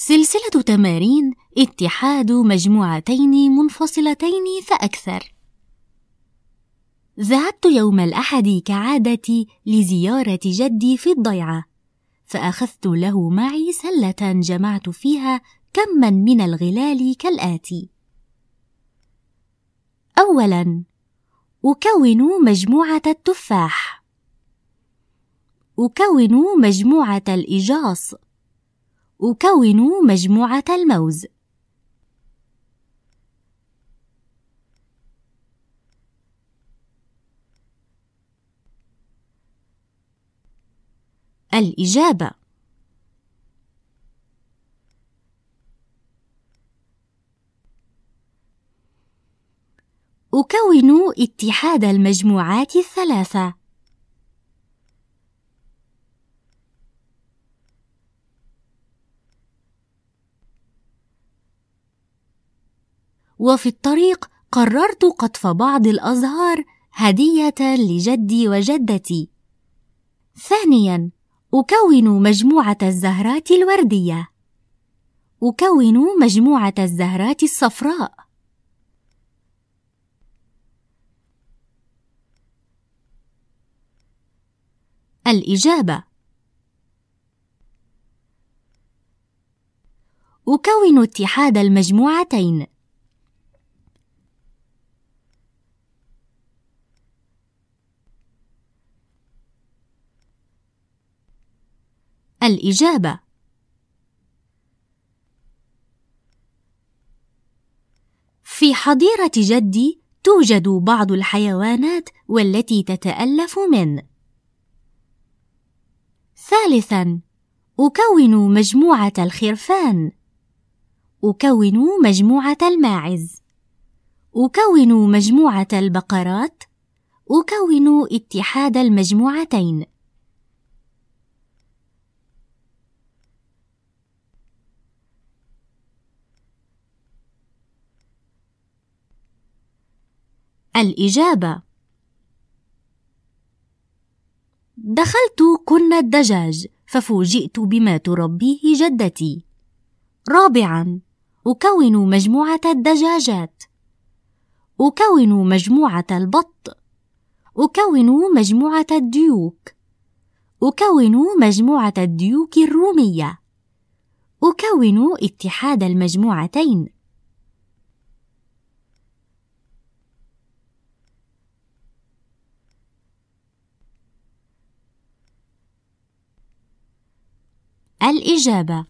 سلسلة تمارين اتحاد مجموعتين منفصلتين فأكثر. ذهبت يوم الأحد كعادتي لزيارة جدي في الضيعة، فأخذت له معي سلة جمعت فيها كمًا من الغلال كالآتي: أولًا، أكون مجموعة التفاح، أكون مجموعة الإجاص. أكون مجموعة الموز الإجابة أكون اتحاد المجموعات الثلاثة وفي الطريق قررت قطف بعض الأزهار هدية لجدي وجدتي. ثانياً، أكون مجموعة الزهرات الوردية. أكون مجموعة الزهرات الصفراء. الإجابة أكون اتحاد المجموعتين الإجابة في حظيرة جدي توجد بعض الحيوانات والتي تتألف من ثالثاً أكون مجموعة الخرفان أكون مجموعة الماعز أكون مجموعة البقرات أكون اتحاد المجموعتين الإجابة دخلت كن الدجاج ففوجئت بما تربيه جدتي رابعا أكون مجموعة الدجاجات أكون مجموعة البط أكون مجموعة الديوك أكون مجموعة الديوك الرومية أكون اتحاد المجموعتين الإجابة